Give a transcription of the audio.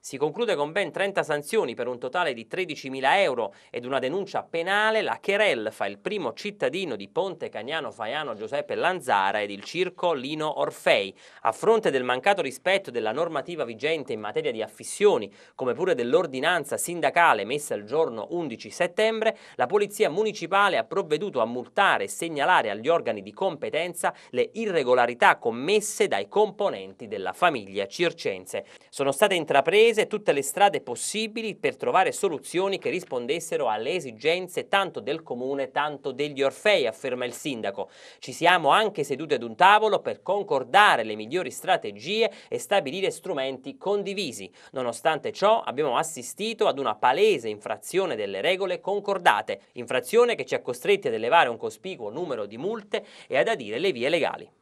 Si conclude con ben 30 sanzioni per un totale di 13.000 euro ed una denuncia penale. La Cherel fa il primo cittadino di Ponte Cagnano Faiano Giuseppe Lanzara ed il circo Lino Orfei. A fronte del mancato rispetto della normativa vigente in materia di affissioni, come pure dell'ordinanza sindacale messa il giorno 11 settembre, la Polizia Municipale ha provveduto a multare e segnalare agli organi di competenza le irregolarità commesse dai componenti della famiglia circense. Sono state intraprese prese tutte le strade possibili per trovare soluzioni che rispondessero alle esigenze tanto del comune tanto degli Orfei, afferma il sindaco. Ci siamo anche seduti ad un tavolo per concordare le migliori strategie e stabilire strumenti condivisi. Nonostante ciò abbiamo assistito ad una palese infrazione delle regole concordate, infrazione che ci ha costretti ad elevare un cospicuo numero di multe e ad adire le vie legali.